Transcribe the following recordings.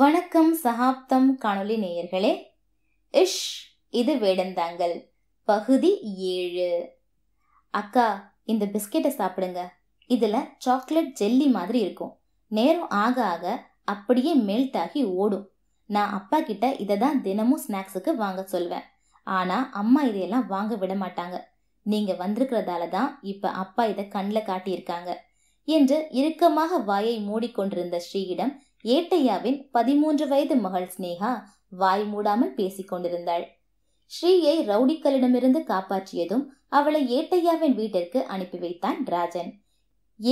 வணக்கம் சகாப்தம் காணொலி நேயர்களே இஷ் இது வேடந்தாங்கல் பகுதி ஏழு அக்கா இந்த பிஸ்கெட்டை சாப்பிடுங்க இதில் சாக்லேட் ஜெல்லி மாதிரி இருக்கும் நேரம் ஆக ஆக அப்படியே மெல்ட் ஆகி ஓடும் நான் அப்பா கிட்ட இதை தான் தினமும் ஸ்நாக்ஸுக்கு வாங்க சொல்வேன் ஆனால் அம்மா இதையெல்லாம் வாங்க விட மாட்டாங்க நீங்கள் வந்திருக்கிறதால தான் இப்போ அப்பா இதை கண்ணில் காட்டியிருக்காங்க என்று இறுக்கமாக வாயை மூடிக்கொண்டிருந்த ஸ்ரீயிடம் ஏட்டையாவின் பதிமூன்று வயது மகள் ஸ்னேகா வாய் மூடாமல் பேசிக் கொண்டிருந்தாள் ஸ்ரீயை ரவுடிக்களிடமிருந்து காப்பாற்றியதும் அவளை ஏட்டையாவின் வீட்டிற்கு அனுப்பி வைத்தான் ராஜன்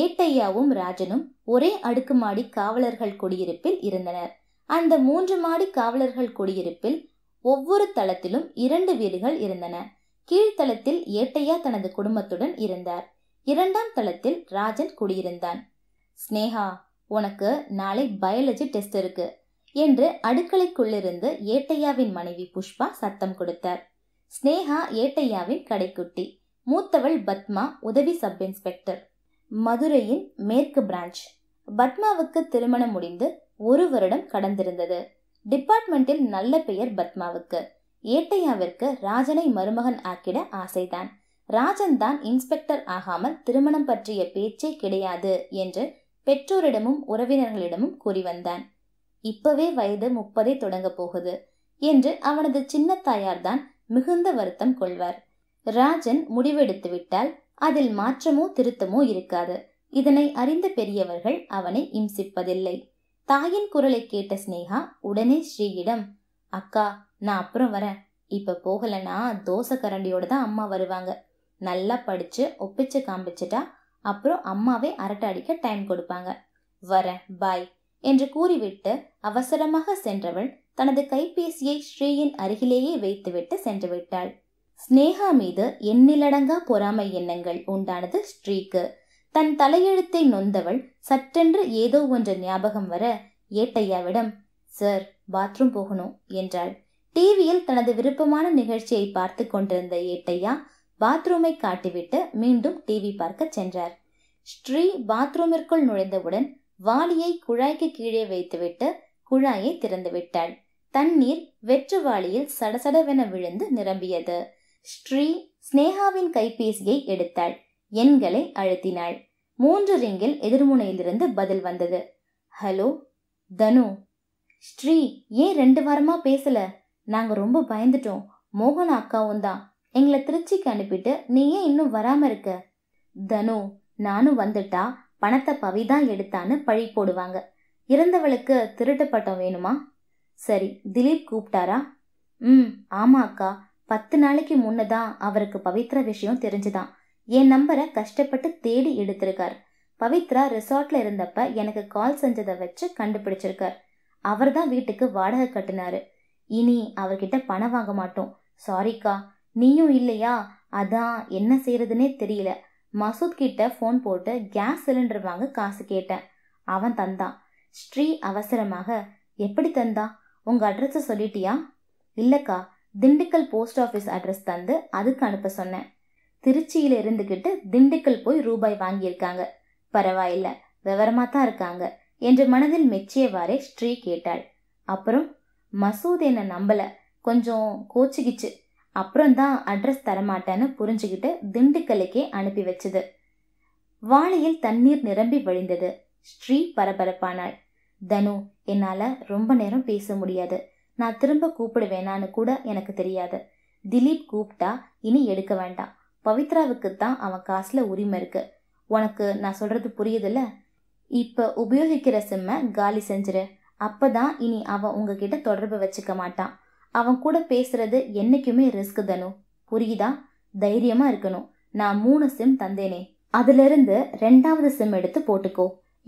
ஏட்டையாவும் ராஜனும் ஒரே அடுக்குமாடி காவலர்கள் குடியிருப்பில் இருந்தனர் அந்த மூன்று மாடி காவலர்கள் குடியிருப்பில் ஒவ்வொரு தளத்திலும் இரண்டு வீடுகள் இருந்தன கீழ்த்தளத்தில் ஏட்டையா தனது குடும்பத்துடன் இருந்தார் இரண்டாம் தளத்தில் ராஜன் குடியிருந்தான் ஸ்னேகா உனக்கு நாளை பயாலஜி டெஸ்ட் இருக்கு என்று அடுக்களைக்குள்ளிருந்து ஏட்டையாவின் மனைவி புஷ்பா சத்தம் கொடுத்தார் ஸ்னேகா ஏட்டையாவின் கடைக்குட்டி மூத்தவள் பத்மா உதவி சப் இன்ஸ்பெக்டர் மதுரையின் மேற்கு பிரான்ச் பத்மாவுக்கு திருமணம் முடிந்து ஒரு வருடம் கடந்திருந்தது டிபார்ட்மெண்டில் நல்ல பெயர் பத்மாவுக்கு ஏட்டையாவிற்கு ராஜனை மருமகன் ஆக்கிட ஆசைதான் ராஜன் தான் இன்ஸ்பெக்டர் ஆகாமல் திருமணம் பற்றிய பேச்சே கிடையாது என்று பெற்றோரிடமும் உறவினர்களிடமும் கூறி வந்தான் இப்பவே வயது முப்பதை தொடங்க போகுது என்று அவனது சின்ன தாயார்தான் மிகுந்த வருத்தம் கொள்வார் ராஜன் முடிவெடுத்து விட்டால் அதில் மாற்றமோ திருத்தமோ இருக்காது இதனை அறிந்த பெரியவர்கள் அவனை இம்சிப்பதில்லை தாயின் குரலை கேட்ட ஸ்னேகா உடனே ஸ்ரீயிடம் அக்கா நான் அப்புறம் வரேன் இப்ப போகலன்னா தோசை கரண்டியோட தான் அம்மா வருவாங்க நல்லா படிச்சு ஒப்பிச்சு காமிச்சிட்டா அப்புறம் அம்மாவே அரட்டை அடிக்க டைம் கொடுப்பாங்க வர பாய் என்று கூறிவிட்டு அவசரமாக சென்றவள் தனது கைபேசியை ஸ்ரீயின் அருகிலேயே வைத்துவிட்டு சென்று விட்டாள் ஸ்னேகா மீது எண்ணிலடங்கா பொறாமை எண்ணங்கள் உண்டானது ஸ்ரீக்கு தன் தலையெழுத்தை நொந்தவள் சற்றென்று ஏதோ ஒன்று ஞாபகம் வர ஏட்டையாவிடம் சார் பாத்ரூம் போகணும் என்றாள் டிவியில் தனது விருப்பமான நிகழ்ச்சியை பார்த்து கொண்டிருந்த ஏட்டையா பாத்ரூமை காட்டிவிட்டு மீண்டும் டிவி பார்க்க சென்றார் ஸ்ரீ பாத்ரூமிற்குள் நுழைந்தவுடன் வாளியை குழாய்க்கு கீழே வைத்துவிட்டு குழாயை திறந்துவிட்டாள் தண்ணீர் வெற்று வாளியில் சடசடவென விழுந்து நிரம்பியது ஸ்ரீ ஸ்னேகாவின் கைபேசியை எடுத்தாள் எண்களை அழுத்தினாள் மூன்று ரிங்கில் எதிர்முனையிலிருந்து பதில் வந்தது ஹலோ தனு ஸ்ரீ ஏன் ரெண்டு வாரமா பேசல நாங்க ரொம்ப பயந்துட்டோம் மோகன் அக்காவும் தான் எங்களை திருச்சிக்கு அனுப்பிட்டு நீ ஏன் இன்னும் வராமல் இருக்க தனு நானும் வந்துட்டா பணத்தை பவிதான் எடுத்தான்னு பழி போடுவாங்க இறந்தவளுக்கு திருட்டு பட்டம் வேணுமா சரி திலீப் கூப்பிட்டாரா ம் ஆமா அக்கா பத்து நாளைக்கு முன்னதான் தான் அவருக்கு பவித்ரா விஷயம் தெரிஞ்சுதான் என் நம்பரை கஷ்டப்பட்டு தேடி எடுத்திருக்கார் பவித்ரா ரிசார்ட்ல இருந்தப்ப எனக்கு கால் செஞ்சதை வச்சு கண்டுபிடிச்சிருக்கார் அவர் தான் வீட்டுக்கு வாடகை கட்டினாரு இனி அவர்கிட்ட பணம் வாங்க மாட்டோம் சாரிக்கா நீயும் இல்லையா அதான் என்ன செய்யறதுனே தெரியல மசூத் கிட்ட ஃபோன் போட்டு கேஸ் சிலிண்டர் வாங்க காசு கேட்டேன் அவன் தந்தான் ஸ்ரீ அவசரமாக எப்படி தந்தா உங்க அட்ரஸை சொல்லிட்டியா இல்லக்கா திண்டுக்கல் போஸ்ட் ஆஃபீஸ் அட்ரஸ் தந்து அதுக்கு அனுப்ப சொன்னேன் திருச்சியில இருந்துகிட்டு திண்டுக்கல் போய் ரூபாய் வாங்கியிருக்காங்க பரவாயில்ல விவரமா தான் இருக்காங்க என்று மனதில் மெச்சியவாறே ஸ்ரீ கேட்டாள் அப்புறம் மசூத் என்ன நம்பல கொஞ்சம் கோச்சிக்கிச்சு அப்புறம் தான் அட்ரஸ் தரமாட்டேன்னு புரிஞ்சுக்கிட்டு திண்டுக்கலுக்கே அனுப்பி வச்சது வாளியில் தண்ணீர் நிரம்பி வழிந்தது ஸ்ரீ பரபரப்பானாள் தனு என்னால் ரொம்ப நேரம் பேச முடியாது நான் திரும்ப கூப்பிடுவேனான்னு கூட எனக்கு தெரியாது திலீப் கூப்பிட்டா இனி எடுக்க வேண்டாம் பவித்ராவுக்கு தான் அவன் காசில் உரிமை இருக்கு உனக்கு நான் சொல்றது புரியுதுல்ல இப்போ உபயோகிக்கிற சிம்மை காலி செஞ்சிரு அப்பதான் இனி அவன் உங்ககிட்ட தொடர்பு வச்சுக்க மாட்டான் அவன் கூட பேசுறது என்னைக்குமே ரிஸ்க் தனும் புரியுதா தைரியமா இருக்கணும் நான் மூணு சிம் தந்தேனே அதிலிருந்து ரெண்டாவது சிம் எடுத்து போட்டுக்கோ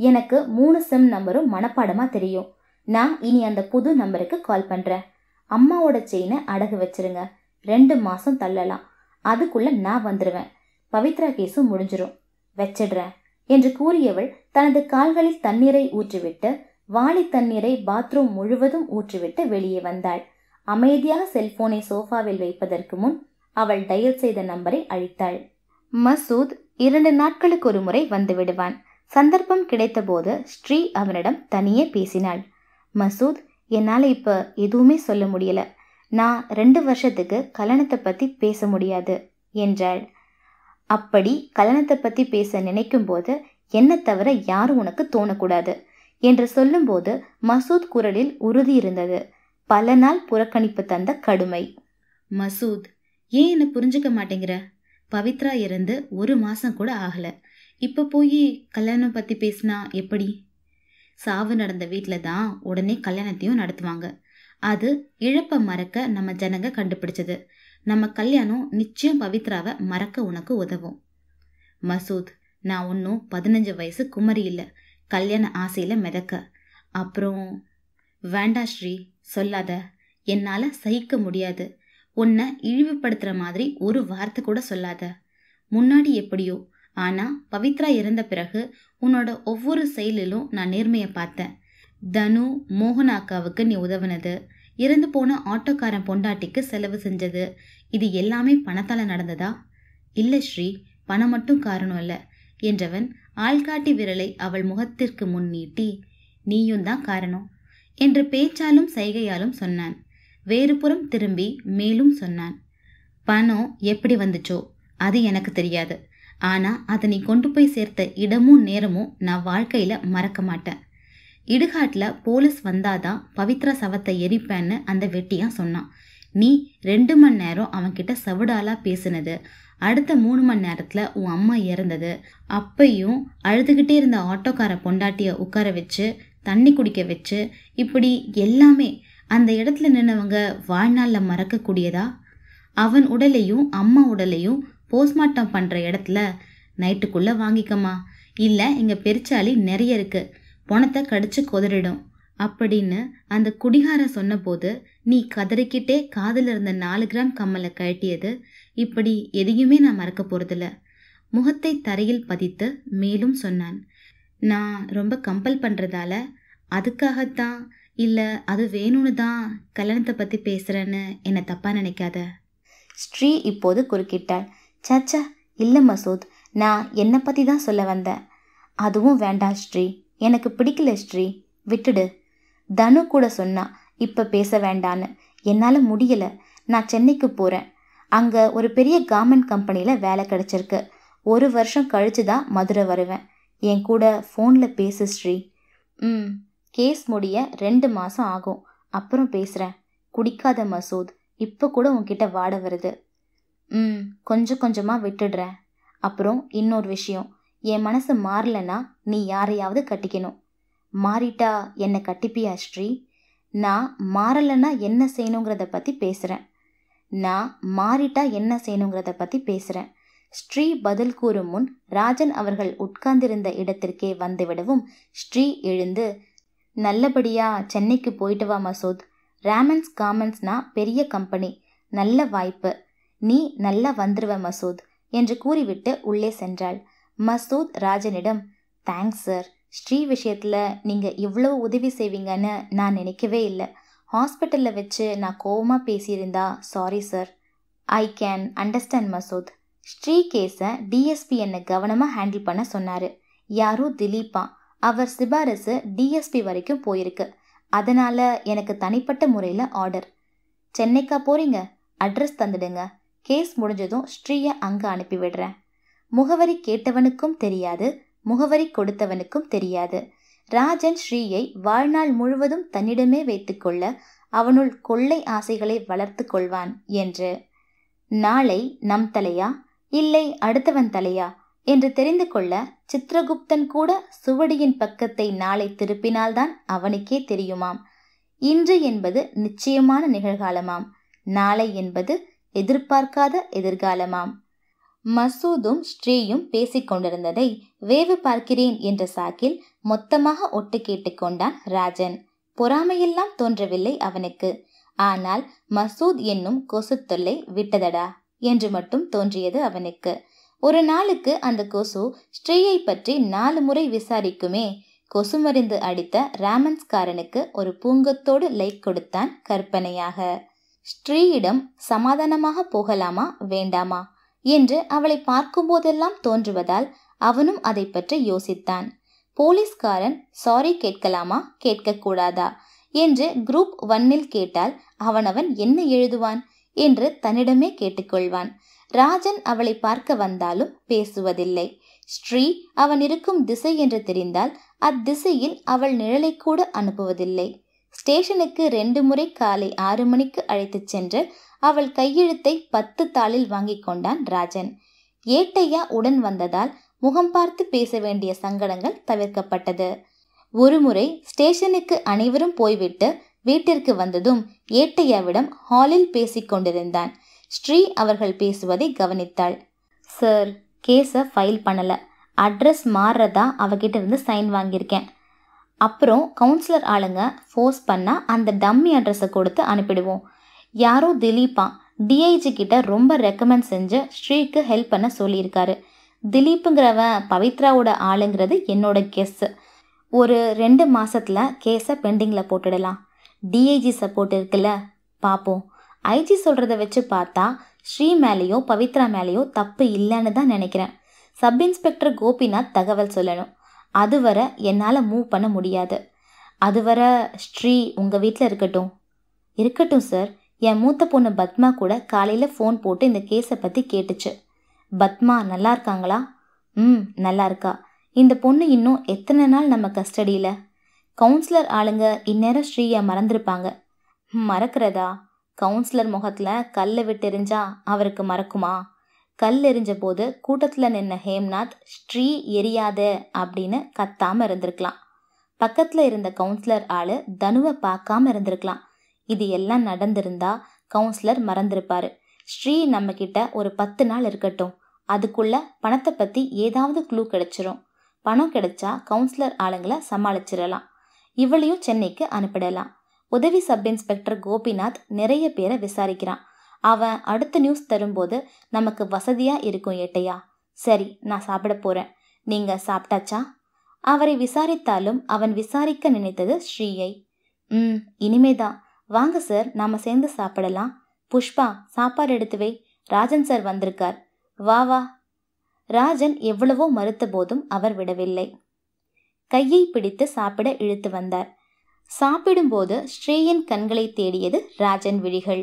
எனக்கு மூணு சிம் நம்பரும் மனப்பாடமா தெரியும் நான் இனி அந்த புது நம்பருக்கு கால் பண்றேன் அம்மாவோட செயினை அடகு வச்சிருங்க ரெண்டு மாசம் தள்ளலாம் அதுக்குள்ள நான் வந்துடுவேன் பவித்ரா கேஸும் முடிஞ்சிடும் வச்சிடுறேன் என்று கூறியவள் தனது கால்களில் தண்ணீரை ஊற்றிவிட்டு வாளி தண்ணீரை பாத்ரூம் முழுவதும் ஊற்றிவிட்டு வெளியே வந்தாள் அமைதியாக செல்போனை சோஃபாவில் வைப்பதற்கு முன் அவள் டயல் செய்த நம்பரை அழித்தாள் மசூத் இரண்டு நாட்களுக்கு ஒரு முறை வந்து விடுவான் சந்தர்ப்பம் கிடைத்தபோது ஸ்ரீ அவனிடம் தனியே பேசினாள் மசூத் என்னால் இப்போ எதுவுமே சொல்ல முடியல நான் ரெண்டு வருஷத்துக்கு கலனத்தை பற்றி பேச முடியாது என்றாள் அப்படி கலனத்தை பற்றி பேச நினைக்கும் போது என்னை தவிர யாரும் உனக்கு தோணக்கூடாது என்று சொல்லும்போது மசூத் குரலில் உறுதி இருந்தது பல நாள் புறக்கணிப்பு தந்த கடுமை மசூத் ஏன் என்ன புரிஞ்சுக்க மாட்டேங்கிற பவித்ரா இறந்து ஒரு மாசம் கூட ஆகல இப்ப போய் கல்யாணம் பத்தி பேசினா எப்படி சாவு நடந்த வீட்டில் தான் உடனே கல்யாணத்தையும் நடத்துவாங்க அது இழப்பை மறக்க நம்ம ஜனங்க கண்டுபிடிச்சது நம்ம கல்யாணம் நிச்சயம் பவித்ராவை மறக்க உனக்கு உதவும் மசூத் நான் ஒன்றும் பதினஞ்சு வயசு குமரி இல்லை கல்யாண ஆசையில் மிதக்க அப்புறம் வேண்டா ஸ்ரீ சொல்லாத என்னால் சகிக்க முடியாது உன்னை இழிவுபடுத்துகிற மாதிரி ஒரு வார்த்தை கூட சொல்லாத முன்னாடி எப்படியோ ஆனால் பவித்ரா இறந்த பிறகு உன்னோட ஒவ்வொரு செயலிலும் நான் நேர்மையை பார்த்தேன் தனு மோகன் அக்காவுக்கு நீ உதவுனது இறந்து போன ஆட்டோக்காரன் பொண்டாட்டிக்கு செலவு செஞ்சது இது எல்லாமே பணத்தால் நடந்ததா இல்லை ஸ்ரீ பணம் மட்டும் காரணம் இல்லை என்றவன் ஆள்காட்டி விரலை அவள் முகத்திற்கு முன் நீட்டி நீயும் தான் காரணம் என்று பேச்சாலும் சைகையாலும் சொன்னான் வேறுபுறம் திரும்பி மேலும் சொன்னான் பணம் எப்படி வந்துச்சோ அது எனக்கு தெரியாது ஆனால் அதை நீ கொண்டு போய் சேர்த்த இடமும் நேரமும் நான் வாழ்க்கையில் மறக்க மாட்டேன் இடுகாட்டில் போலீஸ் வந்தாதான் பவித்ரா சவத்தை எரிப்பேன்னு அந்த வெட்டியான் சொன்னான் நீ ரெண்டு மணி நேரம் அவன்கிட்ட சவுடாலா பேசினது அடுத்த மூணு மணி நேரத்தில் உன் அம்மா இறந்தது அப்பையும் அழுதுகிட்டே இருந்த ஆட்டோக்கார பொண்டாட்டியை உட்கார வச்சு தண்ணி குடிக்க வச்சு இப்படி எல்லாமே அந்த இடத்துல நின்னவங்க வாழ்நாளில் மறக்கக்கூடியதா அவன் உடலையும் அம்மா உடலையும் போஸ்ட்மார்ட்டம் பண்ணுற இடத்துல நைட்டுக்குள்ளே வாங்கிக்கம்மா இல்லை இங்கே பெருச்சாளி நிறைய இருக்குது பணத்தை கடிச்சு கொதறிடும் அப்படின்னு அந்த குடிகார சொன்னபோது நீ கதறிக்கிட்டே காதில் இருந்த நாலு கிராம் கம்மலை கழட்டியது இப்படி எதையுமே நான் மறக்க போகிறதில்ல முகத்தை தரையில் பதித்து மேலும் சொன்னான் நான் ரொம்ப கம்பல் பண்ணுறதால அதுக்காகத்தான் இல்லை அது வேணும்னு தான் கல்யாணத்தை பற்றி பேசுகிறேன்னு என்னை தப்பாக நினைக்காத ஸ்ரீ இப்போது குறுக்கிட்டாள் சச்சா இல்லை மசூத் நான் என்னை பற்றி தான் சொல்ல வந்தேன் அதுவும் வேண்டாம் ஸ்ரீ எனக்கு பிடிக்கல ஸ்ரீ விட்டுடு தனு கூட சொன்னா இப்போ பேச வேண்டான்னு என்னால் முடியலை நான் சென்னைக்கு போகிறேன் அங்கே ஒரு பெரிய கார்மெண்ட் கம்பெனியில் வேலை கிடச்சிருக்கு ஒரு வருஷம் கழித்து தான் மதுரை வருவேன் என் கூட ஃபோனில் பேசு ஸ்ரீ ம் கேஸ் முடிய ரெண்டு மாதம் ஆகும் அப்புறம் பேசுகிறேன் குடிக்காத மசூத் இப்போ கூட உன்கிட்ட வாட வருது ம் கொஞ்சம் கொஞ்சமாக விட்டுடுறேன் அப்புறம் இன்னொரு விஷயம் என் மனசு மாறலைன்னா நீ யாரையாவது கட்டிக்கணும் மாறிட்டா என்னை கட்டிப்பியா ஸ்ரீ நான் மாறலைன்னா என்ன செய்யணுங்கிறத பற்றி பேசுகிறேன் நான் மாறிட்டா என்ன செய்யணுங்கிறத பற்றி பேசுகிறேன் ஸ்ரீ பதில் கூறும் முன் ராஜன் அவர்கள் உட்கார்ந்திருந்த இடத்திற்கே வந்துவிடவும் ஸ்ரீ எழுந்து நல்லபடியா சென்னைக்கு போயிட்டு வா மசூத் ராமன்ஸ் காமன்ஸ்னா பெரிய கம்பெனி நல்ல வாய்ப்பு நீ நல்லா வந்துருவ மசூத் என்று கூறிவிட்டு உள்ளே சென்றாள் மசூத் ராஜனிடம் தேங்க்ஸ் சார் ஸ்ரீ விஷயத்தில் நீங்கள் இவ்வளவு உதவி செய்வீங்கன்னு நான் நினைக்கவே இல்லை ஹாஸ்பிட்டலில் வச்சு நான் கோவமாக பேசியிருந்தா sorry sir I can understand Masood ஸ்ரீகேசை டிஎஸ்பி என்னை கவனமாக ஹேண்டில் பண்ண சொன்னார் யாரோ திலீப்பா அவர் சிபாரசு டிஎஸ்பி வரைக்கும் போயிருக்கு அதனால் எனக்கு தனிப்பட்ட முறையில் ஆர்டர் சென்னைக்கா போகிறீங்க அட்ரஸ் தந்துடுங்க கேஸ் முடிஞ்சதும் ஸ்ரீயை அங்கே அனுப்பி விடுறேன் முகவரி கேட்டவனுக்கும் தெரியாது முகவரி கொடுத்தவனுக்கும் தெரியாது ராஜன் ஸ்ரீயை வாழ்நாள் முழுவதும் தன்னிடமே வைத்துக்கொள்ள அவனுள் கொள்ளை ஆசைகளை வளர்த்து கொள்வான் என்று நாளை நம் தலையா இல்லை அடுத்தவன் தலையா என்று தெரிந்து கொள்ள சித்திரகுப்தன் கூட சுவடியின் பக்கத்தை நாளை திருப்பினால்தான் அவனுக்கே தெரியுமாம் இன்று என்பது நிச்சயமான நிகழ்காலமாம் நாளை என்பது எதிர்பார்க்காத எதிர்காலமாம் மசூதும் ஸ்ரீயும் பேசிக்கொண்டிருந்ததை வேவு பார்க்கிறேன் என்ற சாக்கில் மொத்தமாக ஒட்டு கேட்டுக்கொண்டான் ராஜன் பொறாமையெல்லாம் தோன்றவில்லை அவனுக்கு ஆனால் மசூத் என்னும் கொசுத்தொல்லை விட்டதடா என்று மட்டும் தோன்றியது அவனுக்கு ஒரு நாளுக்கு அந்த கொசு ஸ்ரீயை பற்றி நாலு முறை விசாரிக்குமே கொசு மருந்து அடித்த ராமன்ஸ்காரனுக்கு ஒரு பூங்கத்தோடு லைக் கொடுத்தான் கற்பனையாக ஸ்ரீயிடம் சமாதானமாக போகலாமா வேண்டாமா என்று அவளை பார்க்கும்போதெல்லாம் தோன்றுவதால் அவனும் அதை பற்றி யோசித்தான் போலீஸ்காரன் சாரி கேட்கலாமா கேட்கக்கூடாதா என்று குரூப் ஒன்னில் கேட்டால் அவனவன் என்ன எழுதுவான் என்று தன்னிடமே கேட்டுக்கொள்வான் ராஜன் அவளை பார்க்க வந்தாலும் பேசுவதில்லை ஸ்ரீ அவன் இருக்கும் திசை என்று தெரிந்தால் அத்திசையில் அவள் நிழலை கூட அனுப்புவதில்லை ஸ்டேஷனுக்கு ரெண்டு முறை காலை ஆறு மணிக்கு அழைத்துச் சென்று அவள் கையெழுத்தை பத்து தாளில் வாங்கி கொண்டான் ராஜன் ஏட்டையா உடன் வந்ததால் முகம் பார்த்து பேச வேண்டிய சங்கடங்கள் தவிர்க்கப்பட்டது ஒருமுறை ஸ்டேஷனுக்கு அனைவரும் போய்விட்டு வீட்டிற்கு வந்ததும் ஏட்டையாவிடம் ஹாலில் பேசிக் கொண்டிருந்தான் ஸ்ரீ அவர்கள் பேசுவதை கவனித்தாள் சார் கேஸை ஃபைல் பண்ணலை அட்ரஸ் மாறுறதா அவகிட்ட இருந்து சைன் வாங்கியிருக்கேன் அப்புறம் கவுன்சிலர் ஆளுங்க ஃபோர்ஸ் பண்ணால் அந்த டம்மி அட்ரஸை கொடுத்து அனுப்பிடுவோம் யாரோ திலீப்பா டிஐஜி கிட்ட ரொம்ப ரெக்கமெண்ட் செஞ்சு ஸ்ரீக்கு ஹெல்ப் பண்ண சொல்லியிருக்காரு திலீப்புங்கிறவன் பவித்ராவோட ஆளுங்கிறது என்னோட கெஸ்ஸு ஒரு ரெண்டு மாதத்தில் கேஸை பெண்டிங்கில் போட்டுடலாம் டிஐஜி சப்போர்ட் இருக்குல்ல பார்ப்போம் ஐஜி சொல்கிறத வச்சு பார்த்தா ஸ்ரீ மேலேயோ பவித்ரா மேலேயோ தப்பு இல்லைன்னு தான் நினைக்கிறேன் சப் இன்ஸ்பெக்டர் கோபிநாத் தகவல் சொல்லணும் அதுவரை என்னால் மூவ் பண்ண முடியாது அதுவரை ஸ்ரீ உங்கள் வீட்டில் இருக்கட்டும் இருக்கட்டும் சார் என் மூத்த பொண்ணு பத்மா கூட காலையில் ஃபோன் போட்டு இந்த கேஸை பற்றி கேட்டுச்சு பத்மா நல்லா இருக்காங்களா ம் நல்லா இருக்கா இந்த பொண்ணு இன்னும் எத்தனை நாள் நம்ம கஸ்டடியில் கவுன்சிலர் ஆளுங்க இந்நேரம் ஸ்ரீயை மறந்துருப்பாங்க மறக்கிறதா கவுன்சிலர் முகத்தில் கல்லை விட்டு அவருக்கு மறக்குமா கல் எரிஞ்ச போது கூட்டத்தில் நின்ன ஹேம்நாத் ஸ்ரீ எரியாத அப்படின்னு கத்தாமல் இருந்திருக்கலாம் பக்கத்தில் இருந்த கவுன்சிலர் ஆளு தனுவை பார்க்காம இருந்திருக்கலாம் இது எல்லாம் நடந்திருந்தா கவுன்சிலர் மறந்திருப்பாரு ஸ்ரீ நம்ம கிட்ட ஒரு பத்து நாள் இருக்கட்டும் அதுக்குள்ள பணத்தை பற்றி ஏதாவது க்ளூ கிடைச்சிரும் பணம் கிடைச்சா கவுன்சிலர் ஆளுங்களை சமாளிச்சிடலாம் இவளையும் சென்னைக்கு அனுப்பிடலாம் உதவி சப் இன்ஸ்பெக்டர் கோபிநாத் நிறைய பேரை விசாரிக்கிறான் அவன் அடுத்த நியூஸ் தரும்போது நமக்கு வசதியா இருக்கும் ஏட்டையா சரி நான் சாப்பிட போறேன் நீங்க சாப்பிட்டாச்சா அவரை விசாரித்தாலும் அவன் விசாரிக்க நினைத்தது ஸ்ரீயை ம் இனிமேதான் வாங்க சார் நாம சேர்ந்து சாப்பிடலாம் புஷ்பா சாப்பாடு எடுத்து வை ராஜன் சார் வந்திருக்கார் வா வா ராஜன் எவ்வளவோ மறுத்த போதும் அவர் விடவில்லை கையை பிடித்து சாப்பிட இழுத்து வந்தார் சாப்பிடும்போது ஸ்ரேயன் கண்களை தேடியது ராஜன் விழிகள்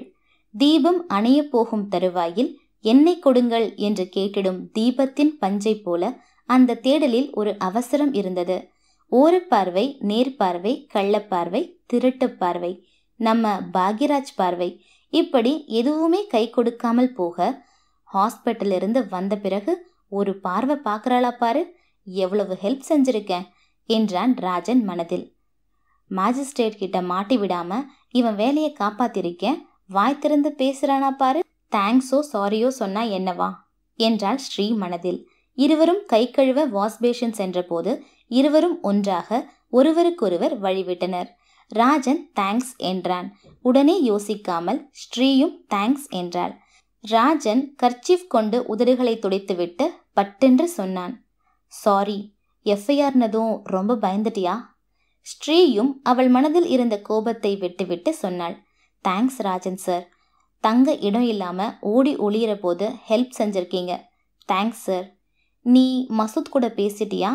தீபம் அணையப் போகும் தருவாயில் என்னை கொடுங்கள் என்று கேட்டிடும் தீபத்தின் பஞ்சை போல அந்த தேடலில் ஒரு அவசரம் இருந்தது ஓரப்பார்வை நேர்பார்வை கள்ளப்பார்வை திருட்டு பார்வை நம்ம பாக்யராஜ் பார்வை இப்படி எதுவுமே கை கொடுக்காமல் போக ஹாஸ்பிட்டலிருந்து வந்த பிறகு ஒரு பார்வை பார்க்குறாளா பாரு எவ்வளவு ஹெல்ப் செஞ்சிருக்கேன் என்றான் ராஜன் மனதில் மாஜிஸ்ட்ரேட் கிட்ட மாட்டி விடாம இவன் வேலையை காப்பாத்திருக்க வாய் திறந்து பேசுறானா பாரு தேங்க்ஸோ சாரியோ சொன்னா என்னவா என்றாள் ஸ்ரீ மனதில் இருவரும் கை கழுவ வாஷ்பேஷன் சென்றபோது இருவரும் ஒன்றாக ஒருவருக்கொருவர் வழிவிட்டனர் ராஜன் தேங்க்ஸ் என்றான் உடனே யோசிக்காமல் ஸ்ரீயும் தேங்க்ஸ் என்றாள் ராஜன் கர்ச்சீஃப் கொண்டு உதடுகளை துடைத்துவிட்டு பட்டென்று சொன்னான் சாரி எஃப்ஐஆர்னதும் ரொம்ப பயந்துட்டியா ஸ்ரீயும் அவள் மனதில் இருந்த கோபத்தை விட்டுவிட்டு சொன்னாள் தேங்க்ஸ் ராஜன் சார் தங்க இடம் இல்லாமல் ஓடி ஒளியிற போது ஹெல்ப் செஞ்சுருக்கீங்க தேங்க்ஸ் சார் நீ மசூத் கூட பேசிட்டியா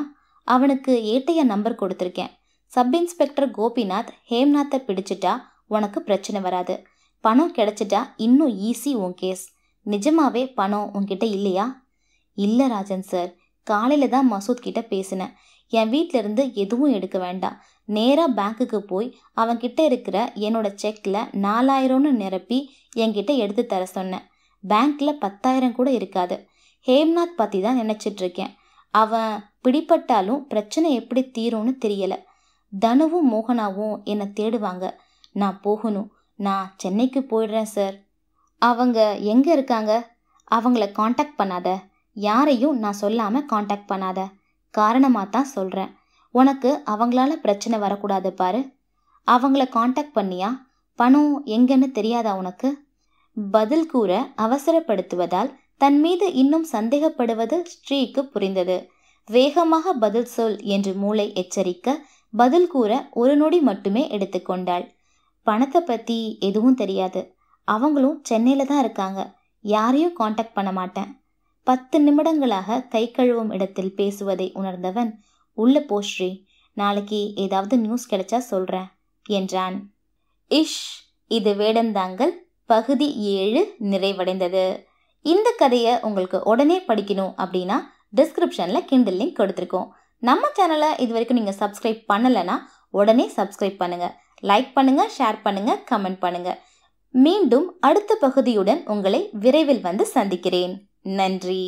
அவனுக்கு ஏட்டைய நம்பர் கொடுத்துருக்கேன் சப் இன்ஸ்பெக்டர் கோபிநாத் ஹேம்நாத்தை பிடிச்சிட்டா உனக்கு பிரச்சனை வராது பணம் கிடைச்சிட்டா இன்னும் ஈஸி உன் கேஸ் நிஜமாவே பணம் உன்கிட்ட இல்லையா இல்லை ராஜன் சார் காலையில் தான் மசூத் கிட்ட பேசினேன் என் இருந்து எதுவும் எடுக்க வேண்டாம் நேராக பேங்க்குக்கு போய் அவன்கிட்ட இருக்கிற என்னோட செக்கில் நாலாயிரம்னு நிரப்பி என்கிட்ட எடுத்து தர சொன்னேன் பேங்க்கில் பத்தாயிரம் கூட இருக்காது ஹேம்நாத் பற்றி தான் நினச்சிட்ருக்கேன் அவன் பிடிப்பட்டாலும் பிரச்சனை எப்படி தீரும்னு தெரியலை தனுவும் மோகனாவும் என்னை தேடுவாங்க நான் போகணும் நான் சென்னைக்கு போயிடுறேன் சார் அவங்க எங்கே இருக்காங்க அவங்கள காண்டாக்ட் பண்ணாத யாரையும் நான் சொல்லாமல் காண்டாக்ட் பண்ணாத காரணமாக தான் சொல்கிறேன் உனக்கு அவங்களால பிரச்சனை வரக்கூடாது பாரு அவங்கள காண்டாக்ட் பண்ணியா பணம் எங்கன்னு தெரியாதா உனக்கு பதில் கூற அவசரப்படுத்துவதால் தன் மீது இன்னும் சந்தேகப்படுவது ஸ்ரீக்கு புரிந்தது வேகமாக பதில் சொல் என்று மூளை எச்சரிக்க பதில் கூற ஒரு நொடி மட்டுமே எடுத்துக்கொண்டாள் பணத்தை பற்றி எதுவும் தெரியாது அவங்களும் சென்னையில் தான் இருக்காங்க யாரையும் காண்டாக்ட் பண்ண மாட்டேன் பத்து நிமிடங்களாக கை கழுவும் இடத்தில் பேசுவதை உணர்ந்தவன் உள்ள போஸ்ரீ நாளைக்கு ஏதாவது நியூஸ் கிடைச்சா சொல்கிறேன் என்றான் இஷ் இது வேடந்தாங்கல் பகுதி ஏழு நிறைவடைந்தது இந்த கதையை உங்களுக்கு உடனே படிக்கணும் அப்படின்னா டிஸ்கிரிப்ஷனில் கிண்டில் லிங்க் கொடுத்துருக்கோம் நம்ம சேனலை இது வரைக்கும் நீங்கள் சப்ஸ்கிரைப் பண்ணலைன்னா உடனே சப்ஸ்கிரைப் பண்ணுங்கள் லைக் பண்ணுங்கள் ஷேர் பண்ணுங்கள் கமெண்ட் பண்ணுங்கள் மீண்டும் அடுத்த பகுதியுடன் உங்களை விரைவில் வந்து சந்திக்கிறேன் நன்றி